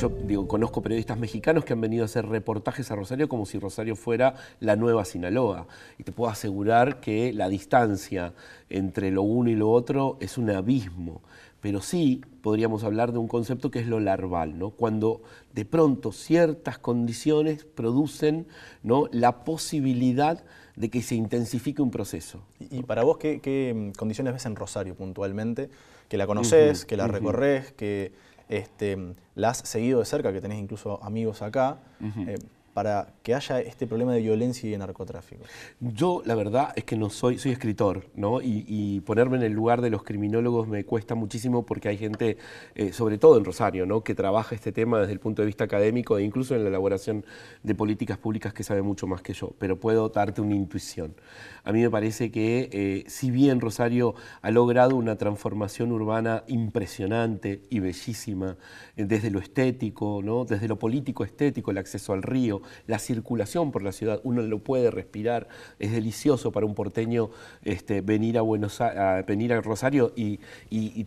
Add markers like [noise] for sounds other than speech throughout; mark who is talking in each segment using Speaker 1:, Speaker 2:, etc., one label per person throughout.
Speaker 1: Yo digo, conozco periodistas mexicanos que han venido a hacer reportajes a Rosario como si Rosario fuera la nueva Sinaloa. Y te puedo asegurar que la distancia entre lo uno y lo otro es un abismo. Pero sí podríamos hablar de un concepto que es lo larval, ¿no? cuando de pronto ciertas condiciones producen ¿no? la posibilidad de que se intensifique un proceso. ¿Y, para vos
Speaker 2: ¿qué, condiciones ves en Rosario puntualmente? Que la conoces, que la recorres, que este, la has seguido de cerca, que tenés incluso amigos acá, eh, para que haya este problema de violencia y de narcotráfico?
Speaker 1: Yo, la verdad, es que no soy, soy escritor, ¿no? Y, ponerme en el lugar de los criminólogos me cuesta muchísimo porque hay gente, eh, sobre todo en Rosario, ¿no? Que trabaja este tema desde el punto de vista académico e incluso en la elaboración de políticas públicas que sabe mucho más que yo, pero puedo darte una intuición a mí me parece que eh, si bien Rosario ha logrado una transformación urbana impresionante y bellísima, eh, desde lo estético, ¿no? desde lo político estético, el acceso al río, la circulación por la ciudad, uno lo puede respirar, es delicioso para un porteño este, venir, a venir a Rosario y,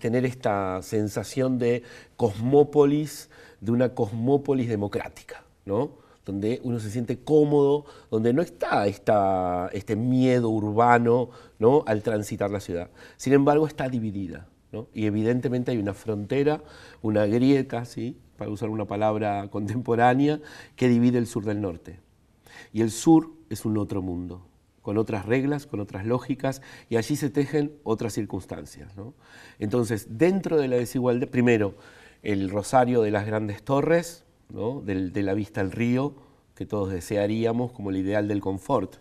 Speaker 1: tener esta sensación de cosmópolis, de una cosmópolis democrática. ¿no? donde uno se siente cómodo, donde no está esta, este miedo urbano ¿no? al transitar la ciudad. Sin embargo, está dividida. Y evidentemente hay una frontera, una grieta, ¿sí? para usar una palabra contemporánea, que divide el sur del norte. Y el sur es un otro mundo, con otras reglas, con otras lógicas, y allí se tejen otras circunstancias. Entonces, dentro de la desigualdad, primero, el rosario de las grandes torres, de la vista al río que todos desearíamos como el ideal del confort.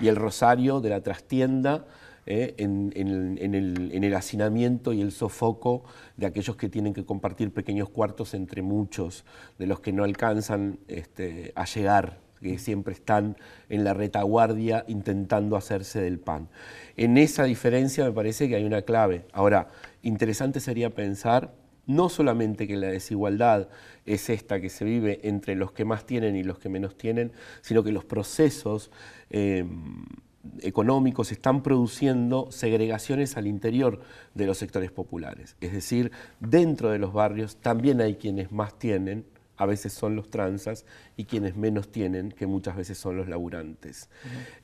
Speaker 1: Y el rosario de la trastienda ¿eh? en, el, hacinamiento y el sofoco de aquellos que tienen que compartir pequeños cuartos entre muchos, de los que no alcanzan este, a llegar que siempre están en la retaguardia intentando hacerse del pan. En esa diferencia me parece que hay una clave. Ahora, interesante sería pensar no solamente que la desigualdad es esta que se vive entre los que más tienen y los que menos tienen, sino que los procesos em, económicos están produciendo segregaciones al interior de los sectores populares. Es decir, dentro de los barrios también hay quienes más tienen a veces son los tranzas y quienes menos tienen, que muchas veces son los laburantes.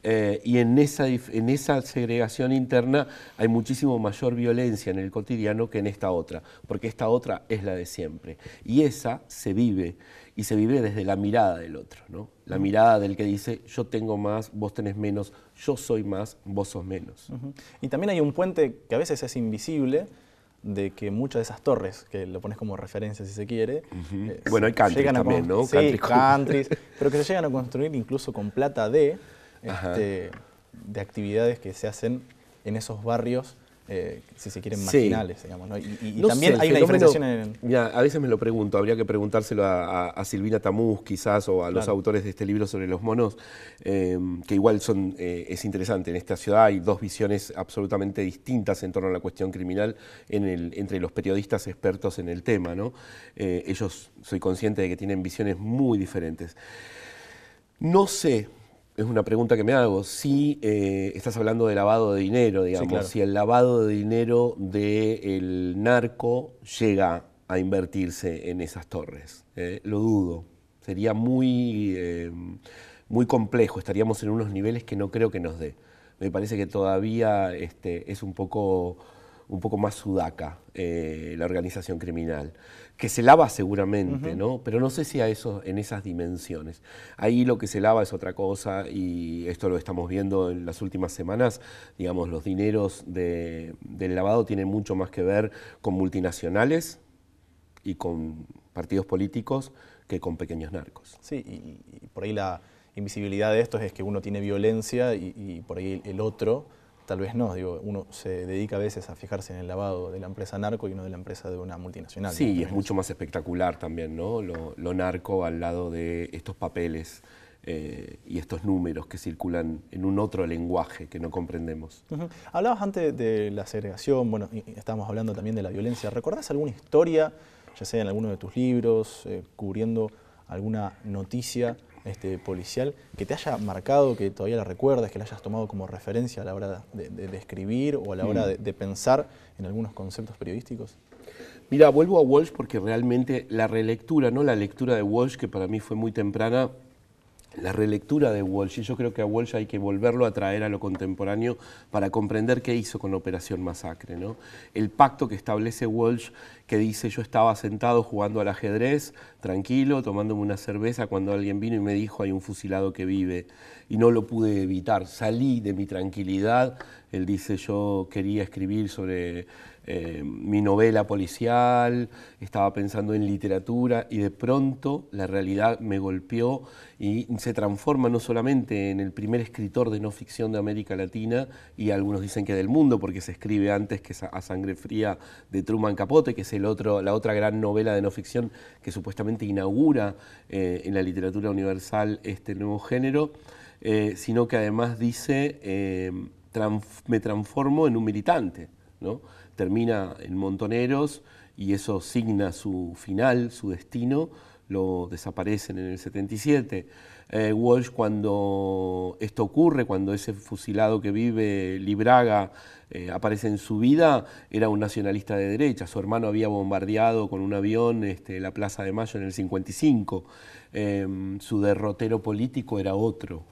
Speaker 1: Eh, y en esa, en esa segregación interna hay muchísimo mayor violencia en el cotidiano que en esta otra, porque esta otra es la de siempre. Y esa se vive, y se vive desde la mirada del otro, ¿no? la mirada del que dice yo tengo más, vos tenés menos, yo soy más, vos sos menos.
Speaker 2: Y también hay un puente que a veces es invisible de que muchas de esas torres, que lo pones como referencia si se quiere, eh, bueno, hay countries también, ¿no? [laughs] pero que se llegan a construir incluso con plata de, este, de actividades que se hacen en esos barrios eh, si se quieren, marginales, digamos. ¿no? Y, también hay una diferenciación en...
Speaker 1: Mira, a veces me lo pregunto, habría que preguntárselo a, Silvina Tamuz quizás o a los autores de este libro sobre los monos, em, que igual son, eh, es interesante, en esta ciudad hay dos visiones absolutamente distintas en torno a la cuestión criminal entre los periodistas expertos en el tema. ¿no? Eh, ellos, soy consciente de que tienen visiones muy diferentes. No sé es una pregunta que me hago. Si eh, estás hablando de lavado de dinero, digamos, si el lavado de dinero del narco llega a invertirse en esas torres, eh, lo dudo. Sería muy, em, muy complejo, estaríamos en unos niveles que no creo que nos dé. Me parece que todavía este, es un poco un poco más sudaca eh, la organización criminal, que se lava seguramente, ¿no? Pero no sé si a eso, en esas dimensiones. Ahí lo que se lava es otra cosa y esto lo estamos viendo en las últimas semanas, digamos, los dineros del lavado tienen mucho más que ver con multinacionales y con partidos políticos que con pequeños narcos. Sí, y, por ahí la
Speaker 2: invisibilidad de esto es que uno tiene violencia y por ahí el otro tal vez no, digo, uno se dedica a veces a fijarse en el lavado de la empresa narco y no de la empresa de una multinacional. Sí, y es mucho
Speaker 1: más espectacular también, ¿no? Lo, narco al lado de estos papeles eh, y estos números que circulan en un otro lenguaje que no comprendemos.
Speaker 2: Hablabas antes de la segregación, bueno, y estábamos hablando también de la violencia. ¿Recordás alguna historia, ya sea en alguno de tus libros, eh, cubriendo alguna noticia este, policial que te haya marcado, que todavía la recuerdes, que la hayas tomado como referencia a la hora de, escribir
Speaker 1: o a la hora mm.
Speaker 2: de, pensar en algunos conceptos periodísticos?
Speaker 1: Mira, vuelvo a Walsh porque realmente la relectura, ¿no? La lectura de Walsh, que para mí fue muy temprana, la relectura de Walsh, y yo creo que a Walsh hay que volverlo a traer a lo contemporáneo para comprender qué hizo con Operación Masacre. ¿no? El pacto que establece Walsh, que dice yo estaba sentado jugando al ajedrez, tranquilo, tomándome una cerveza, cuando alguien vino y me dijo hay un fusilado que vive, y no lo pude evitar, salí de mi tranquilidad él dice, yo quería escribir sobre eh, mi novela policial, estaba pensando en literatura y de pronto la realidad me golpeó y se transforma no solamente en el primer escritor de no ficción de América Latina y algunos dicen que del mundo porque se escribe antes que a sangre fría de Truman Capote, que es el otro, la otra gran novela de no ficción que supuestamente inaugura eh, en la literatura universal este nuevo género, eh, sino que además dice me transformo en un militante. ¿no? Termina en Montoneros y eso signa su final, su destino, lo desaparecen en el 77. Eh, Walsh cuando esto ocurre, cuando ese fusilado que vive Libraga eh, aparece en su vida, era un nacionalista de derecha. Su hermano había bombardeado con un avión este, la Plaza de Mayo en el 55. Em, su derrotero político era otro.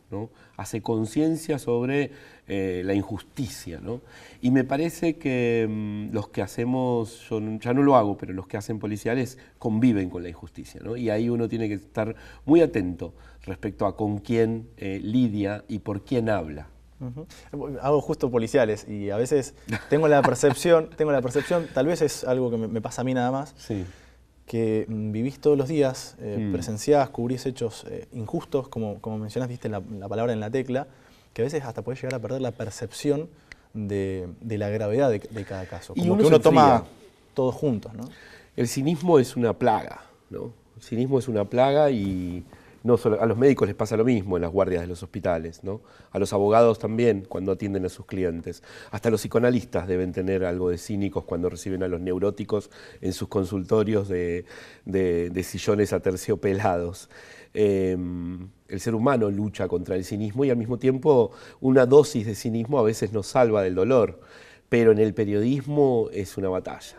Speaker 1: Hace conciencia sobre eh, la injusticia. ¿no? Y me parece que em, los que hacemos, ya no lo hago, pero los que hacen policiales conviven con la injusticia. Y ahí uno tiene que estar muy atento respecto a con quién eh, lidia y por quién habla.
Speaker 2: Eh,
Speaker 1: hago justo policiales y a
Speaker 2: veces [laughs] tengo la percepción, tengo la percepción, tal vez es algo que me, pasa a mí nada más, sí. que mm, vivís todos los días, eh, mm. presenciás, cubrís hechos eh, injustos, como, como mencionás, viste la, palabra en la tecla, que a veces hasta podés llegar a perder la percepción de, la gravedad de, cada caso. Como y uno que uno toma
Speaker 1: todos juntos, El cinismo es una plaga, ¿no? El cinismo es una plaga y no solo, a los médicos les pasa lo mismo en las guardias de los hospitales, ¿no? A los abogados también cuando atienden a sus clientes. Hasta los psicoanalistas deben tener algo de cínicos cuando reciben a los neuróticos en sus consultorios de, de, sillones aterciopelados. Em, el ser humano lucha contra el cinismo y al mismo tiempo una dosis de cinismo a veces nos salva del dolor, pero en el periodismo es una batalla,